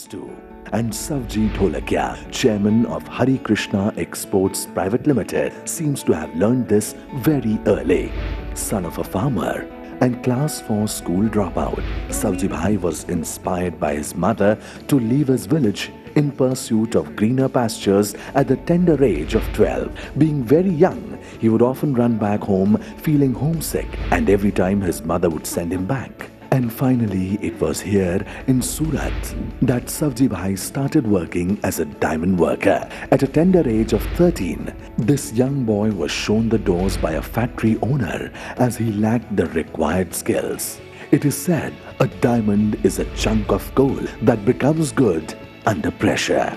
exports to. And Savji Dholakya, chairman of Hari Krishna Exports Private Limited, seems to have learned this very early. Son of a farmer, and class 4 school dropout, Bhai was inspired by his mother to leave his village in pursuit of greener pastures at the tender age of 12. Being very young, he would often run back home feeling homesick and every time his mother would send him back. And finally, it was here in Surat that Savji Bhai started working as a diamond worker. At a tender age of 13, this young boy was shown the doors by a factory owner as he lacked the required skills. It is said a diamond is a chunk of coal that becomes good under pressure.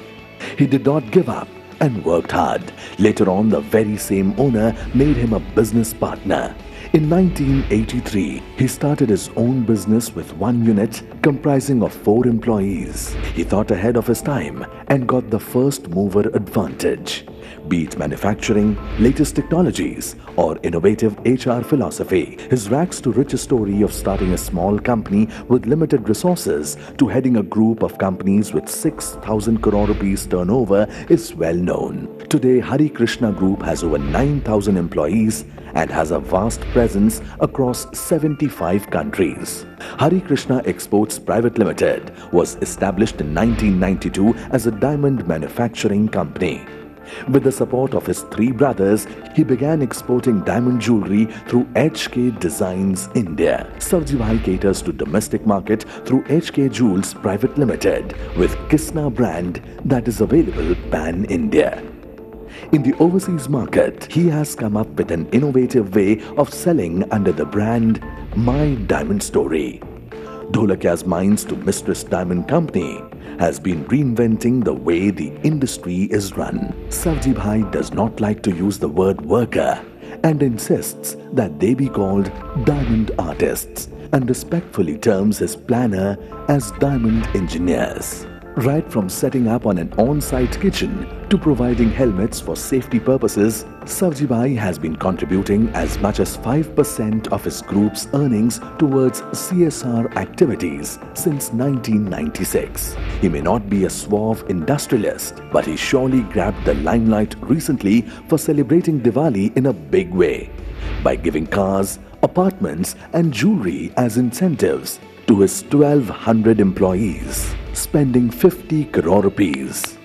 He did not give up and worked hard. Later on, the very same owner made him a business partner. In 1983, he started his own business with one unit comprising of four employees. He thought ahead of his time and got the first mover advantage be it manufacturing, latest technologies, or innovative HR philosophy. His rags to riches story of starting a small company with limited resources to heading a group of companies with 6,000 crore rupees turnover is well known. Today, Hari Krishna Group has over 9,000 employees and has a vast presence across 75 countries. Hari Krishna Exports Private Limited was established in 1992 as a diamond manufacturing company. With the support of his three brothers, he began exporting diamond jewelry through HK Designs India. Sarjibhai caters to domestic market through HK Jewels Private Limited with Kisna brand that is available pan-India. In the overseas market, he has come up with an innovative way of selling under the brand My Diamond Story. Dholakya's Minds to Mistress Diamond Company has been reinventing the way the industry is run. Savji Bhai does not like to use the word worker and insists that they be called diamond artists and respectfully terms his planner as diamond engineers right from setting up on an on-site kitchen to providing helmets for safety purposes, Savjibai has been contributing as much as 5% of his group's earnings towards CSR activities since 1996. He may not be a suave industrialist, but he surely grabbed the limelight recently for celebrating Diwali in a big way by giving cars, apartments and jewelry as incentives to his 1200 employees, spending 50 crore rupees.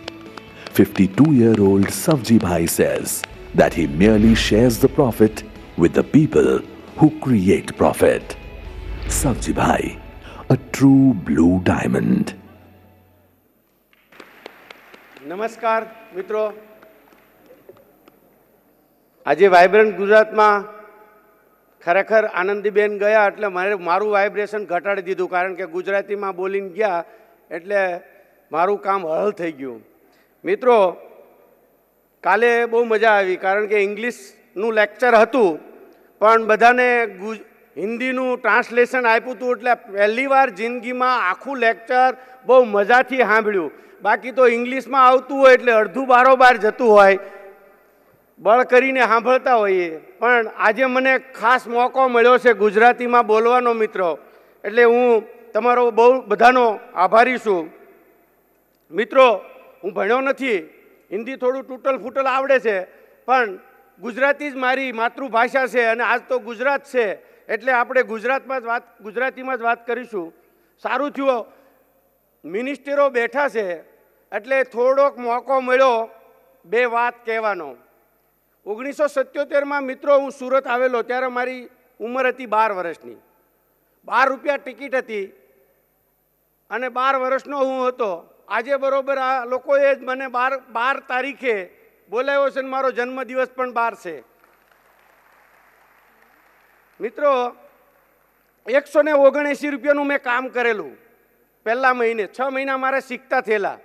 52-year-old Savji Bhai says that he merely shares the profit with the people who create profit. Savji Bhai, a true blue diamond. નમસ્કાર Ajay આજે vibrant ગુજરાતમાં ખરેખર આનંદીબેન ગયા એટલે મારે મારું vibration ઘટાડી દીધું કારણ કે ગુજરાતીમાં બોલીને ગયા એટલે મારું કામ હળ થઈ ગયું મિત્રો કાલે બહુ મજા આવી કારણ કે ઇંગ્લિશનું લેક્ચર હતું પણ બધાને હિન્દીનું ટ્રાન્સલેશન આપ્યું હતું એટલે પહેલીવાર જિંદગીમાં આખું લેક્ચર બહુ મજાથી સાંભળ્યું બાકી તો ઇંગ્લિશમાં આવતું હોય એટલે અડધું બારોબાર જતું હોય બળ કરીને સાંભળતા હોઈએ પણ આજે મને ખાસ મોકો મળ્યો છે ગુજરાતીમાં બોલવાનો મિત્રો એટલે હું તમારો બહુ બધાનો આભારી છું મિત્રો હું ભણ્યો નથી હિન્દી થોડું તૂટલ ફૂટલ આવડે છે પણ ગુજરાતી જ મારી માતૃભાષા છે અને આજ તો ગુજરાત છે એટલે આપણે ગુજરાતમાં જ વાત ગુજરાતીમાં જ વાત કરીશું સારું થયો મિનિસ્ટરો બેઠા છે એટલે થોડોક મોકો મળ્યો બે વાત કહેવાનો ઓગણીસો સત્યોતેરમાં મિત્રો હું સુરત આવેલો ત્યારે મારી ઉંમર હતી બાર વર્ષની બાર રૂપિયા ટિકિટ હતી અને બાર વર્ષનો હું હતો આજે બરોબર આ લોકોએ જ મને બાર બાર તારીખે બોલાવ્યો છે ને મારો જન્મદિવસ પણ બાર છે મિત્રો એકસો ને ઓગણએંસી રૂપિયાનું મેં કામ કરેલું પહેલા મહિને છ મહિના મારે શીખતા થયેલા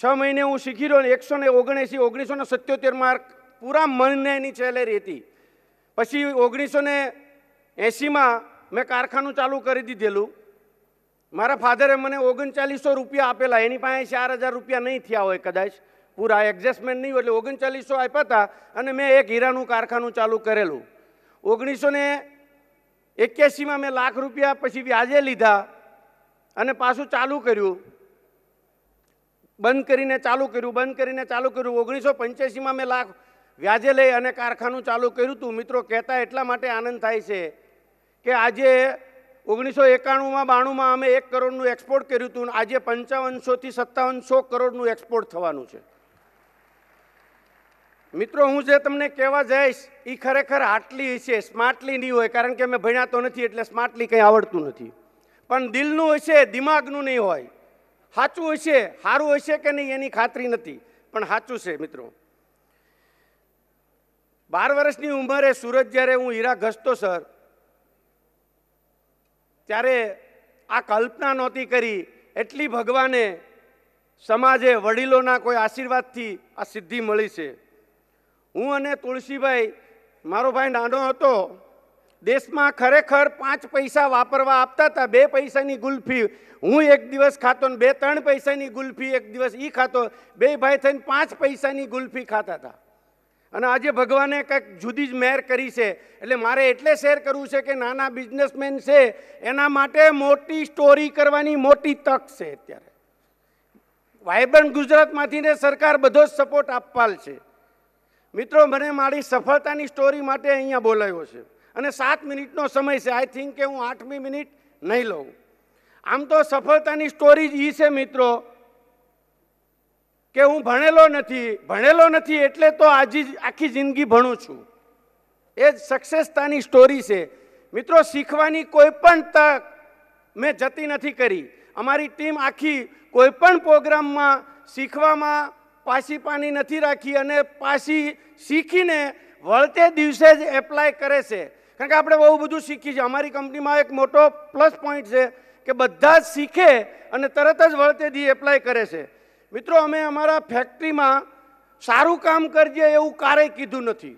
છ મહિને હું શીખી રહ્યો ને એકસો ને ઓગણએંસી ઓગણીસો ને સત્યોતેરમાં પૂરા મનને એની સેલેરી હતી પછી ઓગણીસો ને એંસીમાં મેં કારખાનું ચાલુ કરી દીધેલું મારા ફાધરે મને ઓગણચાલીસો રૂપિયા આપેલા એની પાસે ચાર હજાર રૂપિયા નહીં થયા હોય કદાચ પૂરા એડજસ્ટમેન્ટ નહીં હોય એટલે ઓગણચાલીસો આપ્યા હતા અને મેં એક હીરાનું કારખાનું ચાલુ કરેલું ઓગણીસો ને એક્યાસીમાં મેં લાખ રૂપિયા પછી વ્યાજે લીધા અને પાછું ચાલુ કર્યું બંધ કરીને ચાલુ કર્યું બંધ કરીને ચાલુ કર્યું ઓગણીસો પંચ્યાસીમાં મેં લાખ વ્યાજે લઈ અને કારખાનું ચાલુ કર્યું હતું મિત્રો કહેતા એટલા માટે આનંદ થાય છે કે આજે ઓગણીસો એકાણુંમાં બાણુંમાં અમે એક કરોડનું એક્સપોર્ટ કર્યું હતું આજે પંચાવનસોથી સત્તાવનસો કરોડનું એક્સપોર્ટ થવાનું છે મિત્રો હું જે તમને કહેવા જઈશ એ ખરેખર આટલી છે સ્માર્ટલી નહીં હોય કારણ કે અમે ભણ્યા તો નથી એટલે સ્માર્ટલી કંઈ આવડતું નથી પણ દિલનું હશે દિમાગનું નહીં હોય સાચું હશે સારું હશે કે નહીં એની ખાતરી નથી પણ સાચું છે મિત્રો બાર વર્ષની ઉંમરે સુરત જ્યારે હું હીરા ઘસતો સર ત્યારે આ કલ્પના નહોતી કરી એટલી ભગવાને સમાજે વડીલોના કોઈ આશીર્વાદથી આ સિદ્ધિ મળી છે હું અને તુલસીભાઈ મારો ભાઈ નાનો હતો દેશમાં ખરેખર પાંચ પૈસા વાપરવા આપતા હતા બે પૈસાની ગુલ્ફી હું એક દિવસ ખાતો ને બે ત્રણ પૈસાની ગુલ્ફી એક દિવસ એ ખાતો બે ભાઈ થઈને પાંચ પૈસાની ગુલ્ફી ખાતા હતા અને આજે ભગવાને કંઈક જુદી જ મેર કરી છે એટલે મારે એટલે શેર કરવું છે કે નાના બિઝનેસમેન છે એના માટે મોટી સ્ટોરી કરવાની મોટી તક છે અત્યારે વાયબ્રન્ટ ગુજરાતમાંથીને સરકાર બધો જ સપોર્ટ આપવાલ છે મિત્રો મને મારી સફળતાની સ્ટોરી માટે અહીંયા બોલાયો છે અને સાત મિનિટનો સમય છે આઈ થિંક કે હું આઠમી મિનિટ નહીં લઉં આમ તો સફળતાની સ્ટોરી જ એ છે મિત્રો કે હું ભણેલો નથી ભણેલો નથી એટલે તો આજી આખી જિંદગી ભણું છું એ જ સક્સેસતાની સ્ટોરી છે મિત્રો શીખવાની કોઈ પણ તક મેં જતી નથી કરી અમારી ટીમ આખી કોઈ પણ પ્રોગ્રામમાં શીખવામાં પાસી પાની નથી રાખી અને પાસી શીખીને વળતે દિવસે જ એપ્લાય કરે છે કારણ કે આપણે બહુ બધું શીખી છે અમારી કંપનીમાં એક મોટો પ્લસ પોઈન્ટ છે કે બધા જ શીખે અને તરત જ વળતેથી એપ્લાય કરે છે મિત્રો અમે અમારા ફેક્ટરીમાં સારું કામ કરજે એવું ક્યારેય કીધું નથી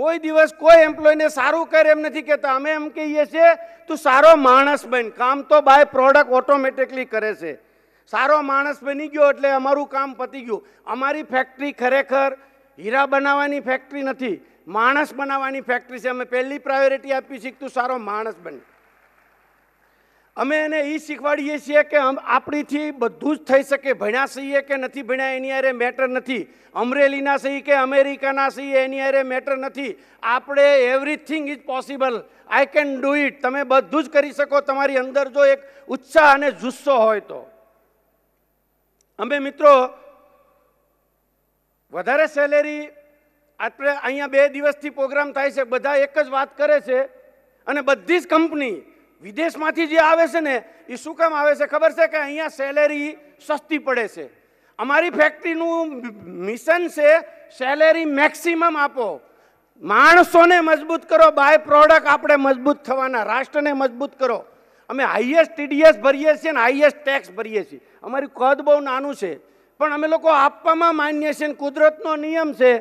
કોઈ દિવસ કોઈ એમ્પ્લોયને સારું કરે એમ નથી કહેતા અમે એમ કહીએ છીએ તું સારો માણસ બન કામ તો બાય પ્રોડક્ટ ઓટોમેટિકલી કરે છે સારો માણસ બની ગયો એટલે અમારું કામ પતી ગયું અમારી ફેક્ટરી ખરેખર હીરા બનાવવાની ફેક્ટરી નથી માણસ બનાવવાની ફેક્ટરી છે અમે પહેલી પ્રાયોરિટી આપી છીએ તું સારો માણસ બને અમે એને એ શીખવાડીએ છીએ કે આપણીથી બધું જ થઈ શકે ભણ્યા છીએ કે નથી ભણ્યા એની અરે મેટર નથી અમરેલીના સહી કે અમેરિકાના સહી એની અરે મેટર નથી આપણે everything is possible I can do it તમે બધું જ કરી શકો તમારી અંદર જો એક ઉત્સાહ અને જુસ્સો હોય તો અમે મિત્રો વધારે સેલેરી આપણે અહીંયા બે દિવસથી પ્રોગ્રામ થાય છે બધા એક જ વાત કરે છે અને બધી જ કંપની વિદેશમાંથી જે આવે છે ને એ શું કામ આવે છે ખબર છે કે અહીંયા સેલેરી સસ્તી પડે છે અમારી ફેક્ટરીનું મિશન છે સેલેરી મેક્સિમમ આપો માણસોને મજબૂત કરો બાય પ્રોડક્ટ આપણે મજબૂત થવાના રાષ્ટ્રને મજબૂત કરો અમે હાઈએસ્ટ ટીડીએસ ભરીએ છીએ અને હાઈએસ્ટ ટેક્સ ભરીએ છીએ અમારું કદ બહુ નાનું છે પણ અમે લોકો આપવામાં માન્ય છે કુદરતનો નિયમ છે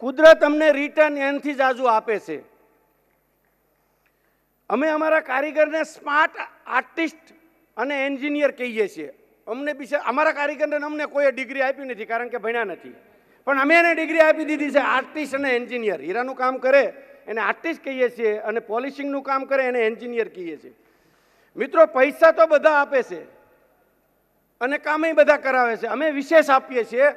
કુદરત અમને રિટર્ન એનથી જ જાજુ આપે છે અમે અમારા કારીગરને સ્માર્ટ આર્ટિસ્ટ અને એન્જિનિયર કહીએ છીએ અમને બીજા અમારા કારીગરને અમને કોઈ ડિગ્રી આપી નથી કારણ કે ભણ્યા નથી પણ અમે એને ડિગ્રી આપી દીધી છે આર્ટિસ્ટ અને એન્જિનિયર હીરાનું કામ કરે એને આર્ટિસ્ટ કહીએ છીએ અને પોલિશિંગનું કામ કરે એને એન્જિનિયર કહીએ છીએ મિત્રો પૈસા તો બધા આપે છે અને કામે બધા કરાવે છે અમે વિશેષ આપીએ છીએ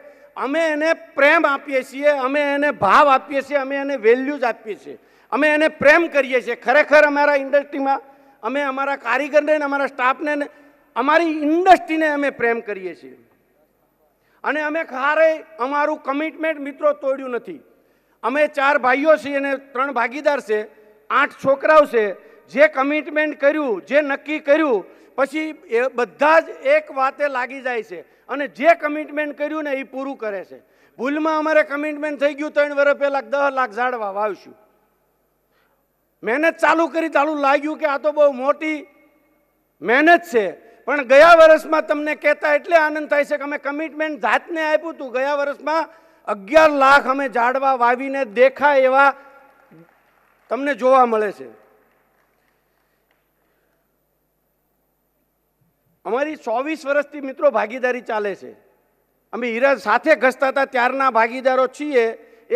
અમે એને પ્રેમ આપીએ છીએ અમે એને ભાવ આપીએ છીએ અમે એને વેલ્યુઝ આપીએ છીએ અમે એને પ્રેમ કરીએ છીએ ખરેખર અમારા ઇન્ડસ્ટ્રીમાં અમે અમારા કારીગરને અમારા સ્ટાફને અમારી ઇન્ડસ્ટ્રીને અમે પ્રેમ કરીએ છીએ અને અમે ક્યારેય અમારું કમિટમેન્ટ મિત્રો તોડ્યું નથી અમે ચાર ભાઈઓ છીએ અને ત્રણ ભાગીદાર છે આઠ છોકરાઓ છે જે કમિટમેન્ટ કર્યું જે નક્કી કર્યું પછી એ બધા જ એક વાતે લાગી જાય છે અને જે કમિટમેન્ટ કર્યું ને એ પૂરું કરે છે ભૂલમાં અમારે કમિટમેન્ટ થઈ ગયું ત્રણ વર્ષ પહેલાં દસ લાખ ઝાડ વાવશું મહેનત ચાલુ કરી ચાલુ લાગ્યું કે આ તો બહુ મોટી મહેનત છે પણ ગયા વર્ષમાં તમને કહેતા એટલે આનંદ થાય છે કે અમે કમિટમેન્ટ જાતને આપ્યું હતું ગયા વર્ષમાં અગિયાર લાખ અમે ઝાડવા વાવીને દેખાય એવા તમને જોવા મળે છે અમારી ચોવીસ વર્ષથી મિત્રો ભાગીદારી ચાલે છે અમે હીરા સાથે ઘસતા હતા ત્યારના ભાગીદારો છીએ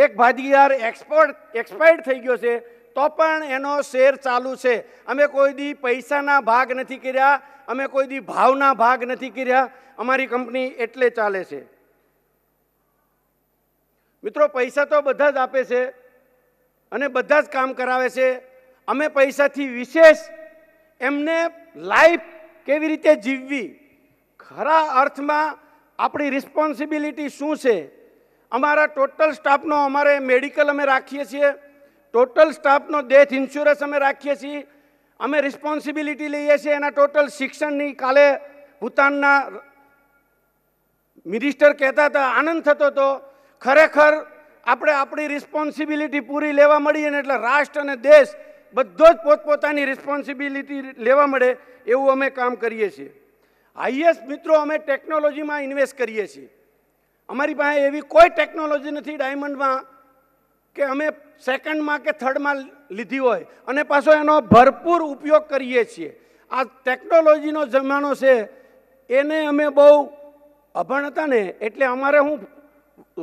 એક ભાગીદાર એક્સપોર્ટ એક્સપાયર્ડ થઈ ગયો છે તો પણ એનો શેર ચાલુ છે અમે કોઈ દી પૈસાના ભાગ નથી કર્યા અમે કોઈ દી ભાવના ભાગ નથી કર્યા અમારી કંપની એટલે ચાલે છે મિત્રો પૈસા તો બધા જ આપે છે અને બધા જ કામ કરાવે છે અમે પૈસાથી વિશેષ એમને લાઈફ કેવી રીતે જીવવી ખરા અર્થમાં આપણી રિસ્પોન્સિબિલિટી શું છે અમારા ટોટલ સ્ટાફનો અમારે મેડિકલ અમે રાખીએ છીએ ટોટલ સ્ટાફનો ડેથ ઇન્સ્યોરન્સ અમે રાખીએ છીએ અમે રિસ્પોન્સિબિલિટી લઈએ છીએ એના ટોટલ શિક્ષણની કાલે ભૂતાનના મિનિસ્ટર કહેતા હતા આનંદ થતો હતો ખરેખર આપણે આપણી રિસ્પોન્સિબિલિટી પૂરી લેવા મળી અને એટલે રાષ્ટ્ર અને દેશ બધો જ પોતપોતાની રિસ્પોન્સિબિલિટી લેવા મળે એવું અમે કામ કરીએ છીએ હાઈએસ્ટ મિત્રો અમે ટેકનોલોજીમાં ઇન્વેસ્ટ કરીએ છીએ અમારી પાસે એવી કોઈ ટેકનોલોજી નથી ડાયમંડમાં કે અમે સેકન્ડમાં કે થર્ડમાં લીધી હોય અને પાછો એનો ભરપૂર ઉપયોગ કરીએ છીએ આ ટેકનોલોજીનો જમાનો છે એને અમે બહુ અભણ ને એટલે અમારે હું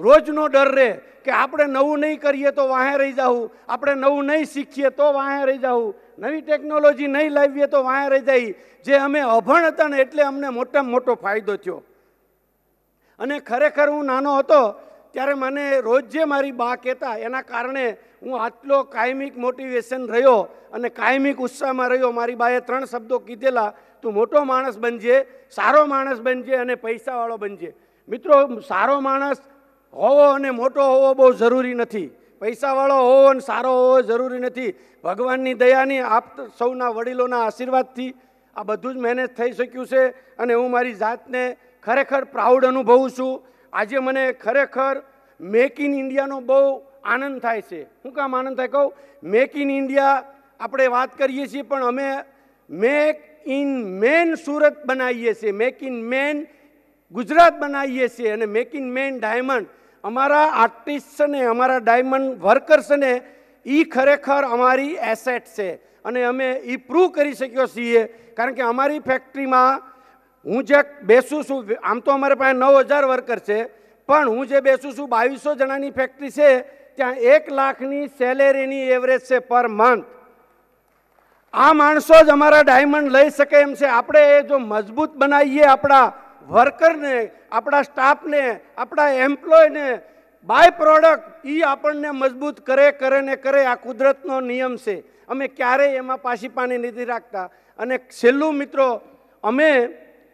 રોજનો ડર રહે કે આપણે નવું નહીં કરીએ તો વાહે રહી જાવું આપણે નવું નહીં શીખીએ તો વાહે રહી જાવું નવી ટેકનોલોજી નહીં લાવીએ તો વાહે રહી જાય જે અમે અભણ હતા ને એટલે અમને મોટામાં મોટો ફાયદો થયો અને ખરેખર હું નાનો હતો ત્યારે મને રોજ જે મારી બા કહેતા એના કારણે હું આટલો કાયમિક મોટિવેશન રહ્યો અને કાયમિક ઉત્સાહમાં રહ્યો મારી બાએ ત્રણ શબ્દો કીધેલા તું મોટો માણસ બનજે સારો માણસ બનજે અને પૈસાવાળો બનજે મિત્રો સારો માણસ હોવો અને મોટો હોવો બહુ જરૂરી નથી પૈસાવાળો હોવો અને સારો હોવો જરૂરી નથી ભગવાનની દયાની આપ સૌના વડીલોના આશીર્વાદથી આ બધું જ મેનેજ થઈ શક્યું છે અને હું મારી જાતને ખરેખર પ્રાઉડ અનુભવું છું આજે મને ખરેખર મેક ઇન ઇન્ડિયાનો બહુ આનંદ થાય છે હું કામ આનંદ થાય કહું મેક ઇન ઇન્ડિયા આપણે વાત કરીએ છીએ પણ અમે મેક ઇન મેન સુરત બનાવીએ છીએ મેક ઇન મેન ગુજરાત બનાવીએ છીએ અને મેક ઇન મેન ડાયમંડ અમારા આર્ટિસ્ટને અમારા ડાયમંડ વર્કર્સને એ ખરેખર અમારી એસેટ છે અને અમે એ કરી શક્યો છીએ કારણ કે અમારી ફેક્ટરીમાં હું જે બેસું છું આમ તો અમારા પાસે નવ હજાર વર્કર છે પણ હું જે બેસું છું બાવીસો જણાની ફેક્ટરી છે ત્યાં એક લાખની સેલેરીની એવરેજ છે પર મંથ આ માણસો જ અમારા ડાયમંડ લઈ શકે એમ છે આપણે એ જો મજબૂત બનાવીએ આપણા વર્કરને આપણા સ્ટાફને આપણા એમ્પ્લોયને બાય પ્રોડક્ટ એ આપણને મજબૂત કરે કરે ને કરે આ કુદરતનો નિયમ છે અમે ક્યારેય એમાં પાછી પાણી નથી રાખતા અને છેલ્લું મિત્રો અમે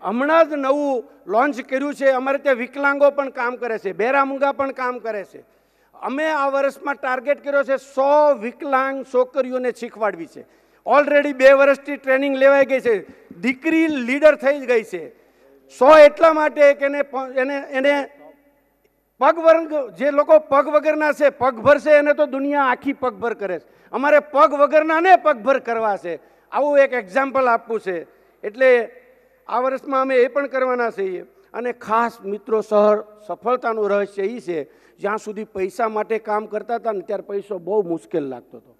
હમણાં જ નવું લોન્ચ કર્યું છે અમારે ત્યાં વિકલાંગો પણ કામ કરે છે બેરામુંગા પણ કામ કરે છે અમે આ વર્ષમાં ટાર્ગેટ કર્યો છે સો વિકલાંગ છોકરીઓને શીખવાડવી છે ઓલરેડી બે વર્ષથી ટ્રેનિંગ લેવાઈ ગઈ છે દીકરી લીડર થઈ ગઈ છે સો એટલા માટે કે એને એને એને પગ જે લોકો પગ વગરના છે પગ ભરશે એને તો દુનિયા આખી પગભર કરે છે અમારે પગ વગરનાને પગભર કરવા છે આવું એક એક્ઝામ્પલ આપવું છે એટલે આ વર્ષમાં અમે એ પણ કરવાના છીએ અને ખાસ મિત્રો શહેર સફળતાનું રહસ્ય એ છે જ્યાં સુધી પૈસા માટે કામ કરતા હતા ને ત્યારે પૈસો બહુ મુશ્કેલ લાગતો હતો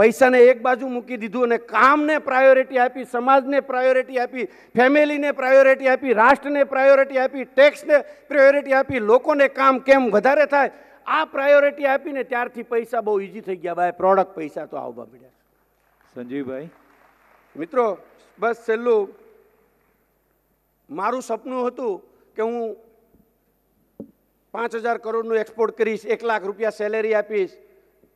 પૈસાને એક બાજુ મૂકી દીધું અને કામને પ્રાયોરિટી આપી સમાજને પ્રાયોરિટી આપી ફેમિલીને પ્રાયોરિટી આપી રાષ્ટ્રને પ્રાયોરિટી આપી ટેક્સને પ્રાયોરિટી આપી લોકોને કામ કેમ વધારે થાય આ પ્રાયોરિટી આપીને ત્યારથી પૈસા બહુ ઇઝી થઈ ગયા ભાઈ પ્રોડક્ટ પૈસા તો આવવા મળ્યા સંજીવભાઈ મિત્રો બસ છેલ્લું મારું સપનું હતું કે હું પાંચ હજાર કરોડનું એક્સપોર્ટ કરીશ એક લાખ રૂપિયા સેલેરી આપીશ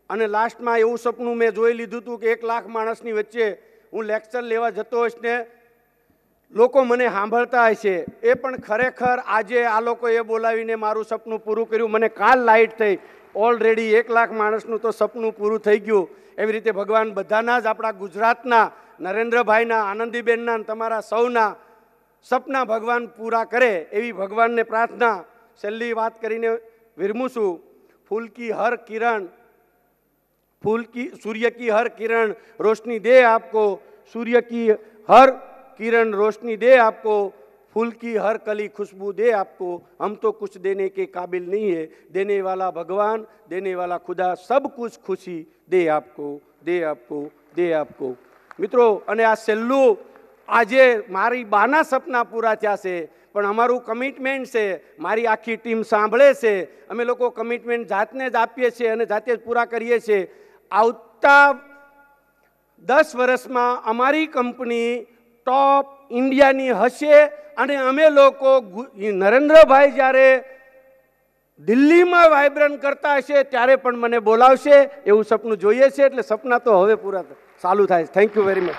અને લાસ્ટમાં એવું સપનું મેં જોઈ લીધું હતું કે એક લાખ માણસની વચ્ચે હું લેક્ચર લેવા જતો હોઈશ ને લોકો મને સાંભળતા હશે એ પણ ખરેખર આજે આ લોકોએ બોલાવીને મારું સપનું પૂરું કર્યું મને કાલ લાઇટ થઈ ઓલરેડી એક લાખ માણસનું તો સપનું પૂરું થઈ ગયું એવી રીતે ભગવાન બધાના જ આપણા ગુજરાતના નરેન્દ્રભાઈના આનંદીબેનના તમારા સૌના सपना भगवान पूरा करे एवं भगवान ने प्रार्थना छी बात कर विरमूसू फूल की हर किरण फूल की सूर्य की हर किरण रोशनी दे आपको सूर्य की हर किरण रोशनी दे आपको फूल की हर कली खुशबू दे आपको हम तो कुछ देने के काबिल नहीं है देने वाला भगवान देने वाला खुदा सब कुछ खुशी दे आपको दे आपको दे आपको मित्रों आ सेल्लू આજે મારી બાના સપના પૂરા થયા છે પણ અમારું કમિટમેન્ટ છે મારી આખી ટીમ સાંભળે છે અમે લોકો કમિટમેન્ટ જાતને જ આપીએ છીએ અને જાતે જ પૂરા કરીએ છીએ આવતા દસ વર્ષમાં અમારી કંપની ટોપ ઇન્ડિયાની હશે અને અમે લોકો નરેન્દ્રભાઈ જ્યારે દિલ્હીમાં વાઇબ્રન્ટ કરતા હશે ત્યારે પણ મને બોલાવશે એવું સપનું જોઈએ છે એટલે સપના તો હવે પૂરા ચાલુ થાય છે થેન્ક યુ વેરી મચ